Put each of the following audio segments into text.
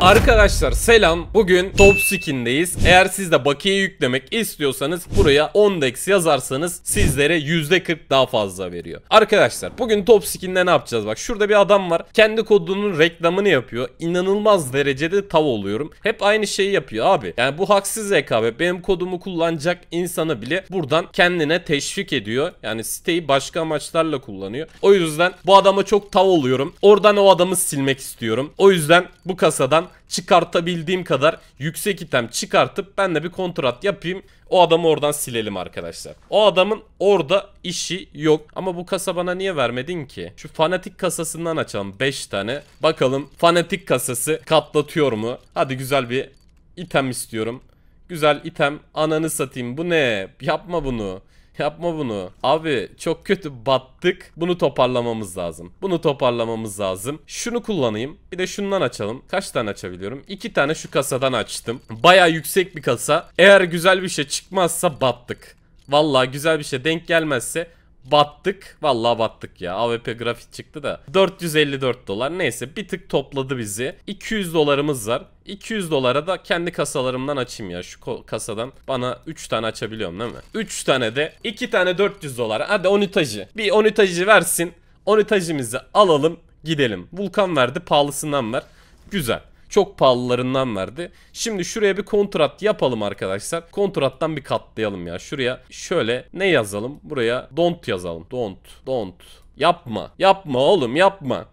Arkadaşlar selam bugün top skin'deyiz eğer siz de bakiye yüklemek istiyorsanız buraya 10 dex yazarsanız sizlere %40 daha fazla veriyor Arkadaşlar bugün top skin'de ne yapacağız bak şurada bir adam var kendi kodunun reklamını yapıyor inanılmaz derecede tav oluyorum hep aynı şeyi yapıyor abi yani bu haksız rekabet benim kodumu kullanacak insanı bile buradan kendine teşvik ediyor yani siteyi başka amaçlarla kullanıyor o yüzden bu adama çok tav oluyorum oradan o adamı silmek istiyorum o yüzden bu kasadan item çıkartabildiğim kadar yüksek item çıkartıp ben de bir kontrat yapayım. O adamı oradan silelim arkadaşlar. O adamın orada işi yok. Ama bu kasa bana niye vermedin ki? Şu fanatik kasasından açalım 5 tane. Bakalım fanatik kasası katlatıyor mu? Hadi güzel bir item istiyorum. Güzel item. Ananı satayım. Bu ne? Yapma bunu. Yapma bunu. Abi çok kötü battık. Bunu toparlamamız lazım. Bunu toparlamamız lazım. Şunu kullanayım. Bir de şundan açalım. Kaç tane açabiliyorum? İki tane şu kasadan açtım. Baya yüksek bir kasa. Eğer güzel bir şey çıkmazsa battık. Valla güzel bir şey denk gelmezse Battık. Vallahi battık ya. AWP grafik çıktı da. 454 dolar. Neyse bir tık topladı bizi. 200 dolarımız var. 200 dolara da kendi kasalarımdan açayım ya. Şu kasadan bana 3 tane açabiliyorum değil mi? 3 tane de 2 tane 400 dolar. Hadi onitacı. Bir onitacı versin. Onitacımızı alalım gidelim. Vulkan verdi pahalısından ver. Güzel. Çok pahalılarından verdi. Şimdi şuraya bir kontrat yapalım arkadaşlar. Kontrattan bir katlayalım ya. Şuraya şöyle ne yazalım? Buraya don't yazalım. Don't. Don't. Yapma. Yapma oğlum yapma.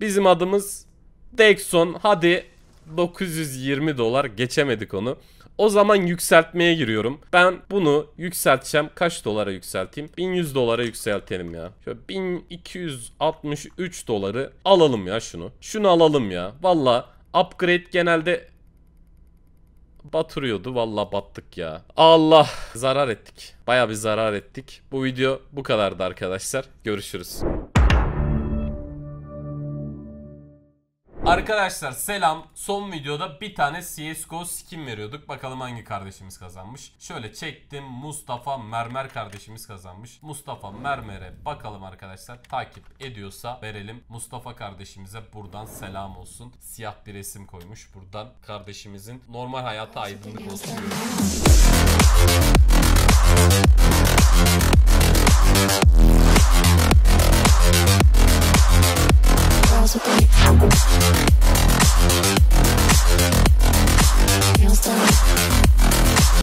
Bizim adımız Dexon. Hadi 920 dolar geçemedik onu. O zaman yükseltmeye giriyorum. Ben bunu yükselteceğim. Kaç dolara yükselteyim? 1100 dolara yükseltelim ya. Şöyle 1263 doları alalım ya şunu. Şunu alalım ya. Valla upgrade genelde batırıyordu. Valla battık ya. Allah zarar ettik. Baya bir zarar ettik. Bu video bu kadardı arkadaşlar. Görüşürüz. Arkadaşlar selam. Son videoda bir tane CSGO skin veriyorduk. Bakalım hangi kardeşimiz kazanmış. Şöyle çektim. Mustafa Mermer kardeşimiz kazanmış. Mustafa Mermer'e bakalım arkadaşlar. Takip ediyorsa verelim. Mustafa kardeşimize buradan selam olsun. Siyah bir resim koymuş. Buradan kardeşimizin normal hayata aydınlık olsun. Diyorum.